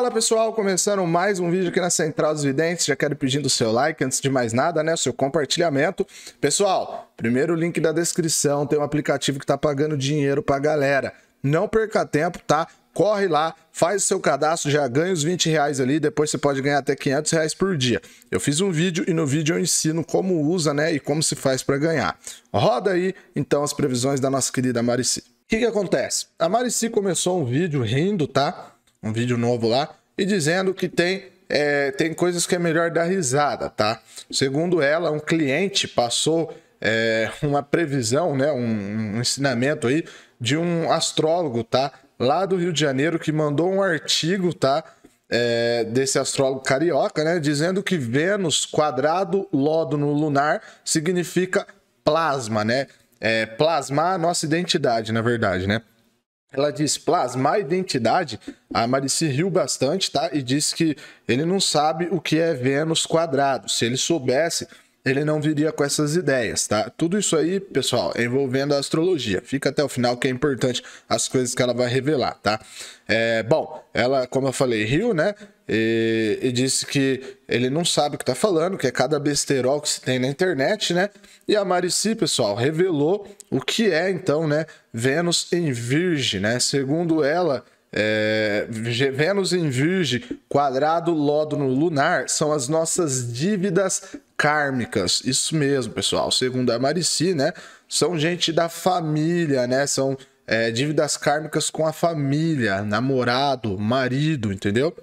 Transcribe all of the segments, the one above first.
Fala pessoal, começando mais um vídeo aqui na Central dos Videntes. Já quero pedindo o seu like, antes de mais nada, né? O seu compartilhamento. Pessoal, primeiro link da descrição tem um aplicativo que tá pagando dinheiro pra galera. Não perca tempo, tá? Corre lá, faz o seu cadastro, já ganha os 20 reais ali, depois você pode ganhar até 500 reais por dia. Eu fiz um vídeo e no vídeo eu ensino como usa, né, e como se faz para ganhar. Roda aí, então, as previsões da nossa querida Marici. O que, que acontece? A Marici começou um vídeo rindo, tá? um vídeo novo lá, e dizendo que tem, é, tem coisas que é melhor dar risada, tá? Segundo ela, um cliente passou é, uma previsão, né, um, um ensinamento aí de um astrólogo, tá? Lá do Rio de Janeiro, que mandou um artigo, tá? É, desse astrólogo carioca, né? Dizendo que Vênus quadrado lódulo lunar significa plasma, né? É, plasmar a nossa identidade, na verdade, né? Ela diz plasmar a identidade. A Marici riu bastante, tá? E disse que ele não sabe o que é Vênus quadrado. Se ele soubesse, ele não viria com essas ideias, tá? Tudo isso aí, pessoal, é envolvendo a astrologia. Fica até o final que é importante as coisas que ela vai revelar, tá? É, bom, ela, como eu falei, riu, né? E, e disse que ele não sabe o que tá falando, que é cada besterol que se tem na internet, né? E a Marici, pessoal, revelou o que é, então, né? Vênus em Virgem, né? Segundo ela, é, Vênus em Virgem, quadrado, lódulo lunar, são as nossas dívidas kármicas. Isso mesmo, pessoal. Segundo a Marici, né? São gente da família, né? São é, dívidas kármicas com a família, namorado, marido, entendeu?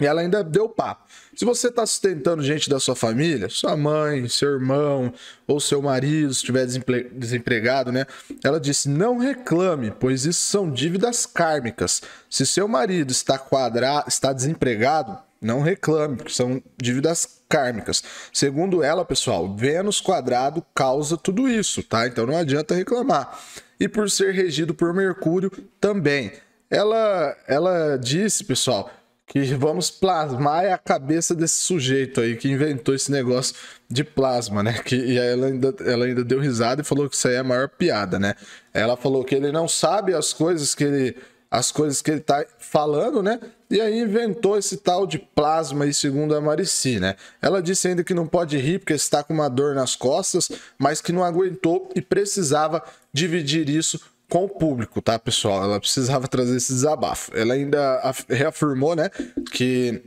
E ela ainda deu papo. Se você está sustentando gente da sua família, sua mãe, seu irmão ou seu marido, se estiver desempregado, né? Ela disse: não reclame, pois isso são dívidas kármicas. Se seu marido está quadrado, está desempregado, não reclame, porque são dívidas kármicas. Segundo ela, pessoal, Vênus quadrado causa tudo isso, tá? Então não adianta reclamar. E por ser regido por Mercúrio também. Ela, ela disse, pessoal, que vamos plasmar a cabeça desse sujeito aí que inventou esse negócio de plasma, né? Que, e ela ainda, ela ainda deu risada e falou que isso aí é a maior piada, né? Ela falou que ele não sabe as coisas que ele as coisas que ele está falando, né? E aí inventou esse tal de plasma, e segundo a Marici, né? Ela disse ainda que não pode rir porque está com uma dor nas costas, mas que não aguentou e precisava dividir isso com o público, tá, pessoal? Ela precisava trazer esse desabafo. Ela ainda reafirmou, né, que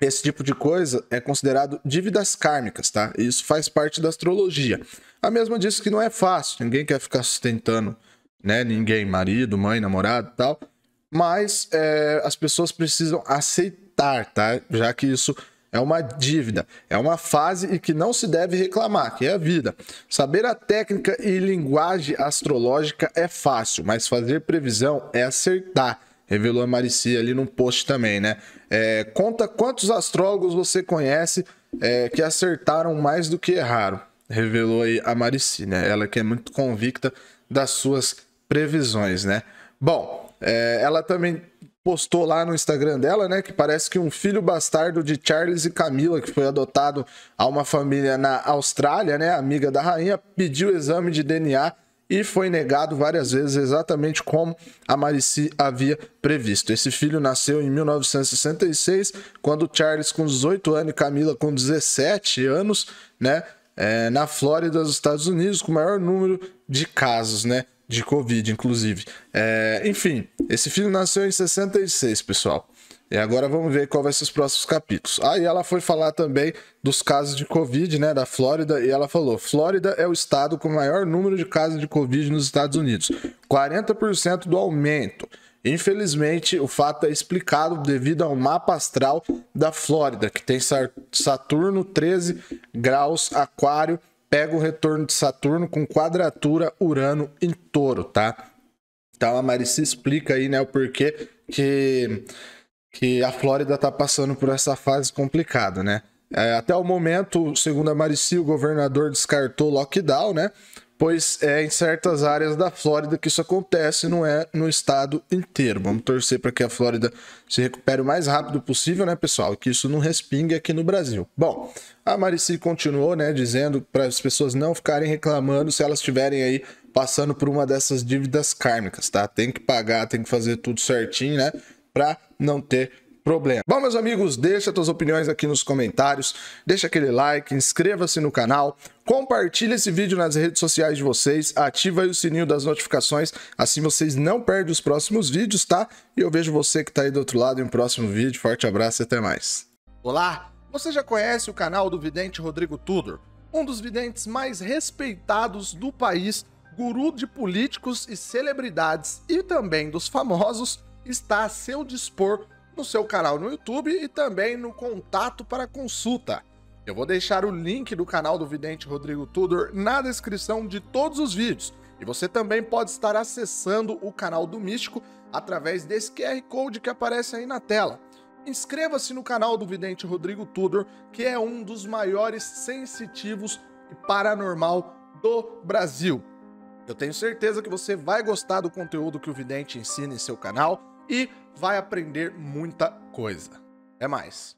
esse tipo de coisa é considerado dívidas kármicas, tá? E isso faz parte da astrologia. A mesma disse que não é fácil, ninguém quer ficar sustentando, né, ninguém, marido, mãe, namorado, tal mas é, as pessoas precisam aceitar, tá? Já que isso é uma dívida, é uma fase e que não se deve reclamar, que é a vida. Saber a técnica e linguagem astrológica é fácil, mas fazer previsão é acertar. Revelou a Marici ali num post também, né? É, conta quantos astrólogos você conhece é, que acertaram mais do que erraram. Revelou aí a Marici, né? Ela que é muito convicta das suas previsões, né? Bom, é, ela também postou lá no Instagram dela, né, que parece que um filho bastardo de Charles e Camila, que foi adotado a uma família na Austrália, né, amiga da rainha, pediu exame de DNA e foi negado várias vezes, exatamente como a Marici havia previsto. Esse filho nasceu em 1966, quando Charles com 18 anos e Camila com 17 anos, né, é, na Flórida, dos Estados Unidos, com o maior número de casos, né de Covid, inclusive. É, enfim, esse filho nasceu em 66, pessoal. E agora vamos ver qual vai ser os próximos capítulos. Aí ah, ela foi falar também dos casos de Covid, né, da Flórida, e ela falou: Flórida é o estado com o maior número de casos de Covid nos Estados Unidos, 40% do aumento. Infelizmente, o fato é explicado devido ao mapa astral da Flórida, que tem Saturno 13 graus Aquário pega o retorno de Saturno com quadratura Urano em touro, tá? Então a Marici explica aí, né, o porquê que, que a Flórida tá passando por essa fase complicada, né? É, até o momento, segundo a Marici, o governador descartou lockdown, né? pois é em certas áreas da Flórida que isso acontece, não é no estado inteiro. Vamos torcer para que a Flórida se recupere o mais rápido possível, né, pessoal? Que isso não respingue aqui no Brasil. Bom, a Marici continuou, né, dizendo para as pessoas não ficarem reclamando se elas estiverem aí passando por uma dessas dívidas kármicas, tá? Tem que pagar, tem que fazer tudo certinho, né, para não ter problema. Bom, meus amigos, deixa suas opiniões aqui nos comentários, deixa aquele like, inscreva-se no canal, compartilha esse vídeo nas redes sociais de vocês, ativa aí o sininho das notificações, assim vocês não perdem os próximos vídeos, tá? E eu vejo você que tá aí do outro lado em um próximo vídeo. Forte abraço e até mais. Olá, você já conhece o canal do vidente Rodrigo Tudor, um dos videntes mais respeitados do país, guru de políticos e celebridades e também dos famosos, está a seu dispor no seu canal no YouTube e também no contato para consulta. Eu vou deixar o link do canal do Vidente Rodrigo Tudor na descrição de todos os vídeos. E você também pode estar acessando o canal do Místico através desse QR Code que aparece aí na tela. Inscreva-se no canal do Vidente Rodrigo Tudor, que é um dos maiores sensitivos e paranormal do Brasil. Eu tenho certeza que você vai gostar do conteúdo que o Vidente ensina em seu canal e vai aprender muita coisa. É mais.